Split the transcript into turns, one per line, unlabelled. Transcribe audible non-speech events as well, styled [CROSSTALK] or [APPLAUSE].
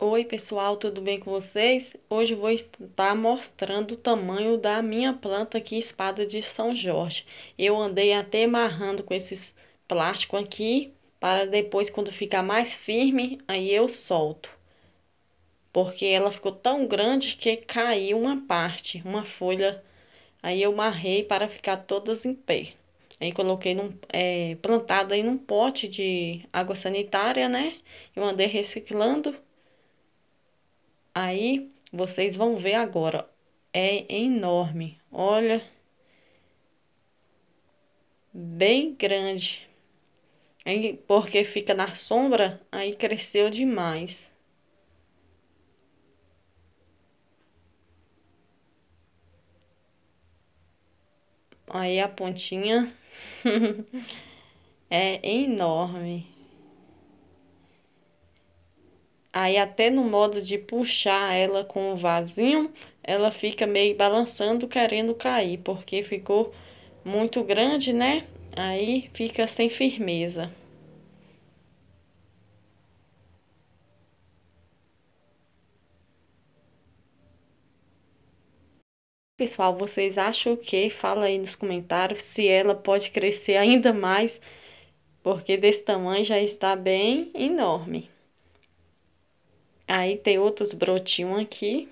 Oi pessoal, tudo bem com vocês? Hoje vou estar mostrando o tamanho da minha planta aqui, espada de São Jorge. Eu andei até amarrando com esses plástico aqui, para depois quando ficar mais firme, aí eu solto. Porque ela ficou tão grande que caiu uma parte, uma folha. Aí eu marrei para ficar todas em pé. Aí coloquei num, é, plantada em um pote de água sanitária, né? Eu andei reciclando Aí, vocês vão ver agora. É enorme. Olha. Bem grande. Aí, porque fica na sombra, aí cresceu demais.
Aí a pontinha [LAUGHS] é enorme. Aí
até no modo de puxar ela com o vasinho, ela fica meio balançando querendo cair, porque ficou muito grande, né? Aí fica sem firmeza. Pessoal, vocês acham o que? Fala aí nos comentários se ela pode crescer ainda mais, porque desse tamanho já está bem enorme.
Aí tem outros brotinhos aqui.